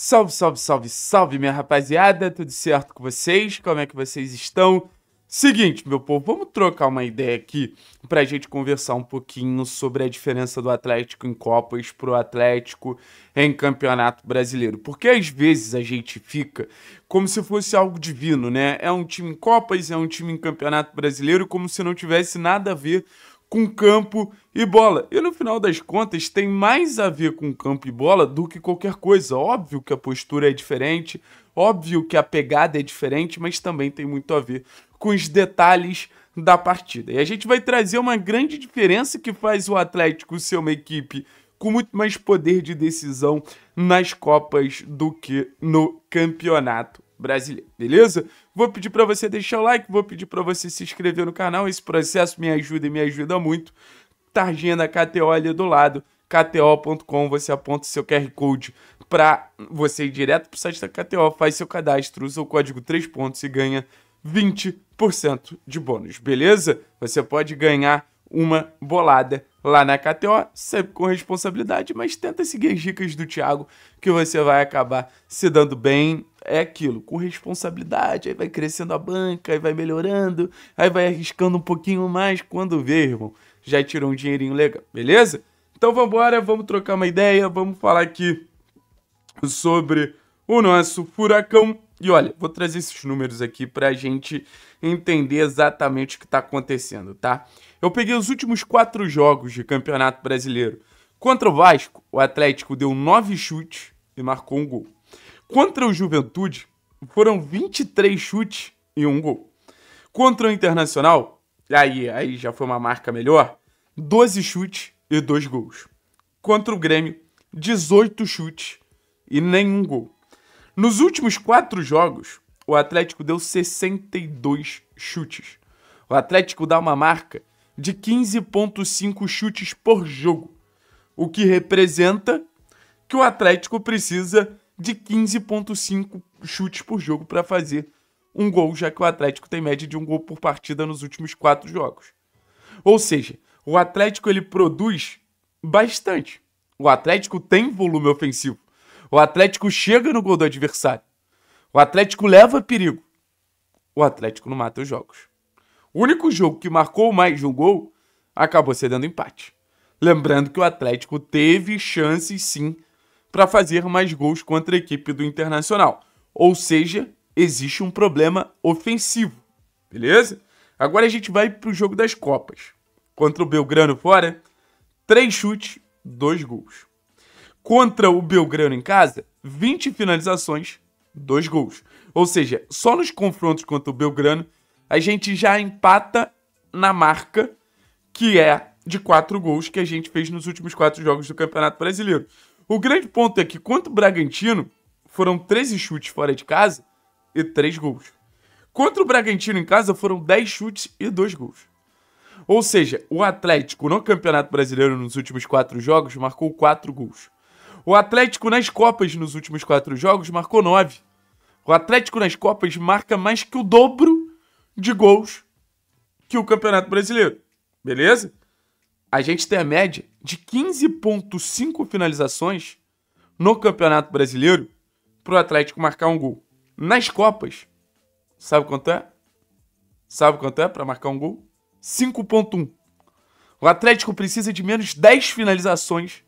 Salve, salve, salve, salve, minha rapaziada, tudo certo com vocês? Como é que vocês estão? Seguinte, meu povo, vamos trocar uma ideia aqui pra gente conversar um pouquinho sobre a diferença do Atlético em Copas pro Atlético em Campeonato Brasileiro. Porque às vezes a gente fica como se fosse algo divino, né? É um time em Copas, é um time em Campeonato Brasileiro, como se não tivesse nada a ver com campo e bola. E no final das contas, tem mais a ver com campo e bola do que qualquer coisa. Óbvio que a postura é diferente, óbvio que a pegada é diferente, mas também tem muito a ver com os detalhes da partida. E a gente vai trazer uma grande diferença que faz o Atlético ser uma equipe com muito mais poder de decisão nas Copas do que no campeonato brasileira, beleza? Vou pedir para você deixar o like, vou pedir para você se inscrever no canal, esse processo me ajuda e me ajuda muito. Targinha tá da KTO ali do lado, kto.com, você aponta o seu QR Code para você ir direto pro site da KTO, faz seu cadastro, usa o código 3 pontos e ganha 20% de bônus, beleza? Você pode ganhar uma bolada lá na KTO, sempre com responsabilidade, mas tenta seguir as dicas do Thiago que você vai acabar se dando bem é aquilo, com responsabilidade, aí vai crescendo a banca, aí vai melhorando, aí vai arriscando um pouquinho mais quando vê, irmão, já tirou um dinheirinho legal, beleza? Então vamos embora, vamos trocar uma ideia, vamos falar aqui sobre o nosso furacão. E olha, vou trazer esses números aqui para a gente entender exatamente o que está acontecendo, tá? Eu peguei os últimos quatro jogos de Campeonato Brasileiro. Contra o Vasco, o Atlético deu nove chutes e marcou um gol. Contra o Juventude, foram 23 chutes e um gol. Contra o Internacional, aí, aí já foi uma marca melhor, 12 chutes e dois gols. Contra o Grêmio, 18 chutes e nenhum gol. Nos últimos quatro jogos, o Atlético deu 62 chutes. O Atlético dá uma marca de 15,5 chutes por jogo, o que representa que o Atlético precisa de 15,5 chutes por jogo para fazer um gol, já que o Atlético tem média de um gol por partida nos últimos quatro jogos. Ou seja, o Atlético ele produz bastante. O Atlético tem volume ofensivo. O Atlético chega no gol do adversário. O Atlético leva perigo. O Atlético não mata os jogos. O único jogo que marcou mais de um gol acabou cedendo empate. Lembrando que o Atlético teve chances sim para fazer mais gols contra a equipe do Internacional. Ou seja, existe um problema ofensivo, beleza? Agora a gente vai para o jogo das Copas. Contra o Belgrano fora, três chutes, dois gols. Contra o Belgrano em casa, 20 finalizações, dois gols. Ou seja, só nos confrontos contra o Belgrano, a gente já empata na marca, que é de quatro gols que a gente fez nos últimos quatro jogos do Campeonato Brasileiro. O grande ponto é que, quanto o Bragantino, foram 13 chutes fora de casa e 3 gols. Contra o Bragantino em casa foram 10 chutes e 2 gols. Ou seja, o Atlético no Campeonato Brasileiro nos últimos 4 jogos marcou 4 gols. O Atlético nas Copas nos últimos 4 jogos marcou 9. O Atlético nas Copas marca mais que o dobro de gols que o Campeonato Brasileiro. Beleza? a gente tem a média de 15,5 finalizações no Campeonato Brasileiro para o Atlético marcar um gol. Nas Copas, sabe quanto é? Sabe quanto é para marcar um gol? 5,1. O Atlético precisa de menos 10 finalizações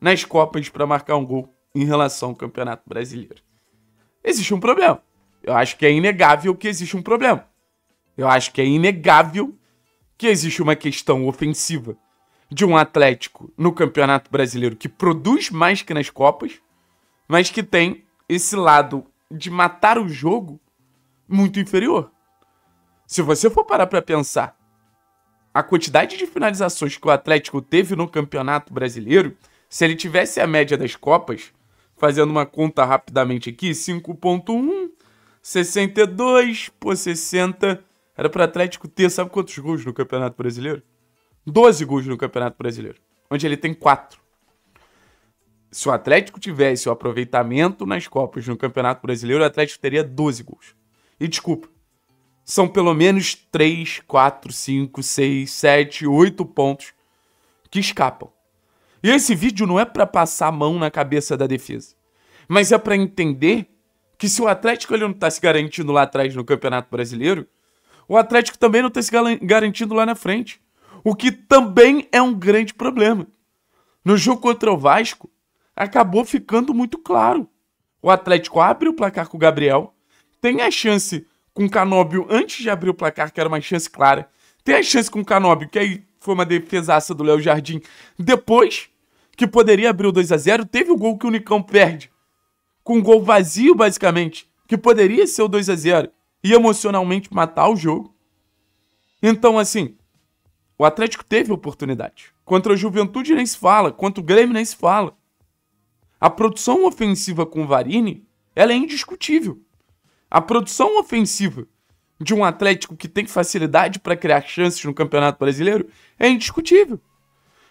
nas Copas para marcar um gol em relação ao Campeonato Brasileiro. Existe um problema. Eu acho que é inegável que existe um problema. Eu acho que é inegável que existe uma questão ofensiva de um Atlético no Campeonato Brasileiro que produz mais que nas Copas, mas que tem esse lado de matar o jogo muito inferior. Se você for parar para pensar, a quantidade de finalizações que o Atlético teve no Campeonato Brasileiro, se ele tivesse a média das Copas, fazendo uma conta rapidamente aqui, 5.1, 62 por 60 era para Atlético ter, sabe quantos gols no Campeonato Brasileiro? 12 gols no Campeonato Brasileiro, onde ele tem 4. Se o Atlético tivesse o aproveitamento nas Copas no Campeonato Brasileiro, o Atlético teria 12 gols. E desculpa, são pelo menos 3, 4, 5, 6, 7, 8 pontos que escapam. E esse vídeo não é para passar a mão na cabeça da defesa, mas é para entender que se o Atlético ele não está se garantindo lá atrás no Campeonato Brasileiro, o Atlético também não tem tá se garantido lá na frente. O que também é um grande problema. No jogo contra o Vasco, acabou ficando muito claro. O Atlético abre o placar com o Gabriel, tem a chance com o Canóbio antes de abrir o placar, que era uma chance clara. Tem a chance com o Canóbio, que aí foi uma defesaça do Léo Jardim, depois que poderia abrir o 2 a 0 Teve o gol que o Nicão perde, com um gol vazio, basicamente, que poderia ser o 2 a 0 e emocionalmente matar o jogo. Então, assim, o Atlético teve oportunidade. Contra a Juventude nem se fala, contra o Grêmio nem se fala. A produção ofensiva com o Varini, ela é indiscutível. A produção ofensiva de um Atlético que tem facilidade para criar chances no Campeonato Brasileiro é indiscutível.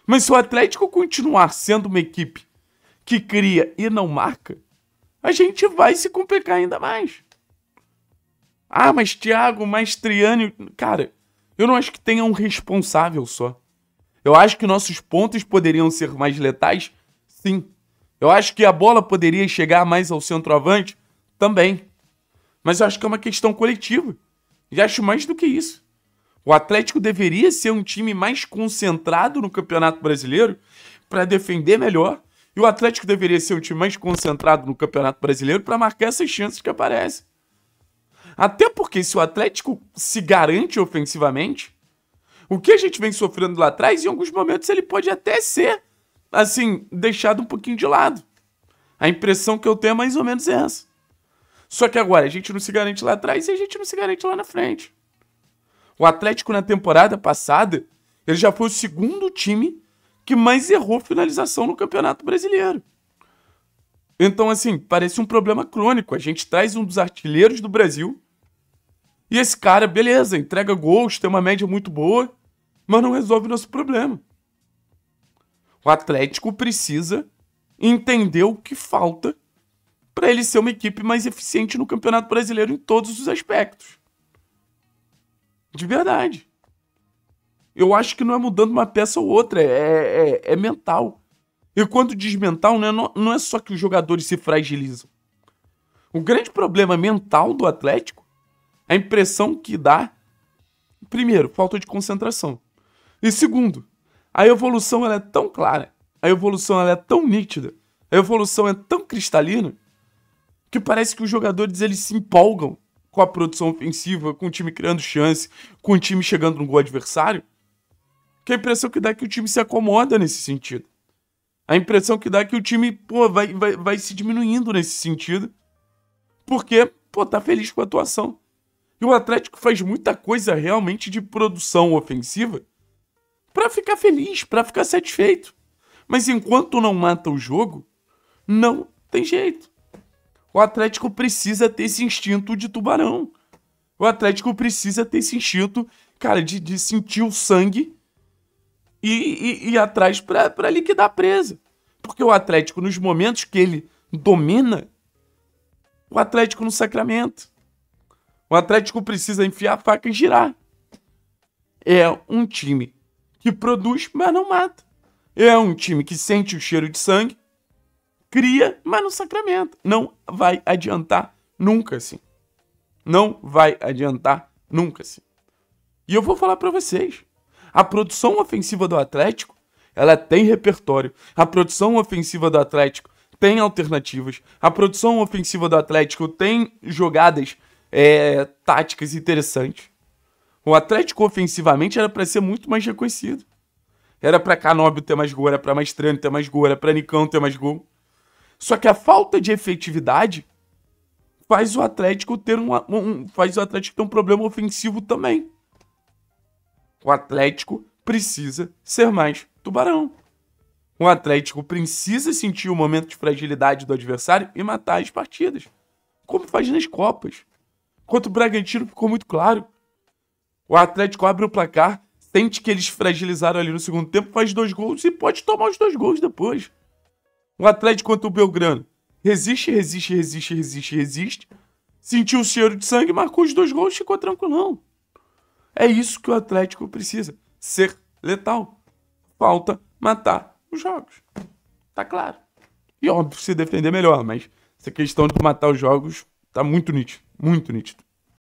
Mas se o Atlético continuar sendo uma equipe que cria e não marca, a gente vai se complicar ainda mais. Ah, mas Thiago, mas Triânio. Cara, eu não acho que tenha um responsável só. Eu acho que nossos pontos poderiam ser mais letais? Sim. Eu acho que a bola poderia chegar mais ao centroavante? Também. Mas eu acho que é uma questão coletiva. E acho mais do que isso. O Atlético deveria ser um time mais concentrado no Campeonato Brasileiro para defender melhor. E o Atlético deveria ser um time mais concentrado no Campeonato Brasileiro para marcar essas chances que aparecem. Até porque se o Atlético se garante ofensivamente, o que a gente vem sofrendo lá atrás, em alguns momentos ele pode até ser, assim, deixado um pouquinho de lado. A impressão que eu tenho é mais ou menos essa. Só que agora a gente não se garante lá atrás e a gente não se garante lá na frente. O Atlético na temporada passada, ele já foi o segundo time que mais errou finalização no Campeonato Brasileiro. Então, assim, parece um problema crônico. A gente traz um dos artilheiros do Brasil e esse cara, beleza, entrega gols, tem uma média é muito boa, mas não resolve o nosso problema. O Atlético precisa entender o que falta para ele ser uma equipe mais eficiente no Campeonato Brasileiro em todos os aspectos. De verdade. Eu acho que não é mudando uma peça ou outra, é, é, é mental. E quando diz mental, né, não, não é só que os jogadores se fragilizam. O grande problema mental do Atlético a impressão que dá, primeiro, falta de concentração. E segundo, a evolução ela é tão clara, a evolução ela é tão nítida, a evolução é tão cristalina, que parece que os jogadores eles se empolgam com a produção ofensiva, com o time criando chance, com o time chegando no gol adversário, que a impressão que dá é que o time se acomoda nesse sentido. A impressão que dá é que o time, pô, vai, vai, vai se diminuindo nesse sentido, porque, pô, tá feliz com a atuação. E o Atlético faz muita coisa realmente de produção ofensiva para ficar feliz, para ficar satisfeito. Mas enquanto não mata o jogo, não tem jeito. O Atlético precisa ter esse instinto de tubarão. O Atlético precisa ter esse instinto, cara, de, de sentir o sangue e, e, e ir atrás para liquidar a presa. Porque o Atlético, nos momentos que ele domina, o Atlético no sacramento. O Atlético precisa enfiar a faca e girar. É um time que produz, mas não mata. É um time que sente o cheiro de sangue, cria, mas não sacramenta. Não vai adiantar nunca assim. Não vai adiantar nunca assim. E eu vou falar para vocês. A produção ofensiva do Atlético, ela tem repertório. A produção ofensiva do Atlético tem alternativas. A produção ofensiva do Atlético tem jogadas é, táticas interessantes. O Atlético ofensivamente era para ser muito mais reconhecido. Era para Canóbio ter mais gol, era para Maestrano ter mais gol, era para Nicão ter mais gol. Só que a falta de efetividade faz o Atlético ter um, um, faz o Atlético ter um problema ofensivo também. O Atlético precisa ser mais tubarão. O Atlético precisa sentir o momento de fragilidade do adversário e matar as partidas, como faz nas Copas. Contra o Bragantino ficou muito claro. O Atlético abre o placar, sente que eles fragilizaram ali no segundo tempo, faz dois gols e pode tomar os dois gols depois. O Atlético contra o Belgrano resiste, resiste, resiste, resiste, resiste. Sentiu o cheiro de sangue, marcou os dois gols e ficou tranquilão. É isso que o Atlético precisa: ser letal. Falta matar os jogos. Tá claro. E óbvio, se defender melhor, mas essa questão de matar os jogos tá muito nítido muito nítido.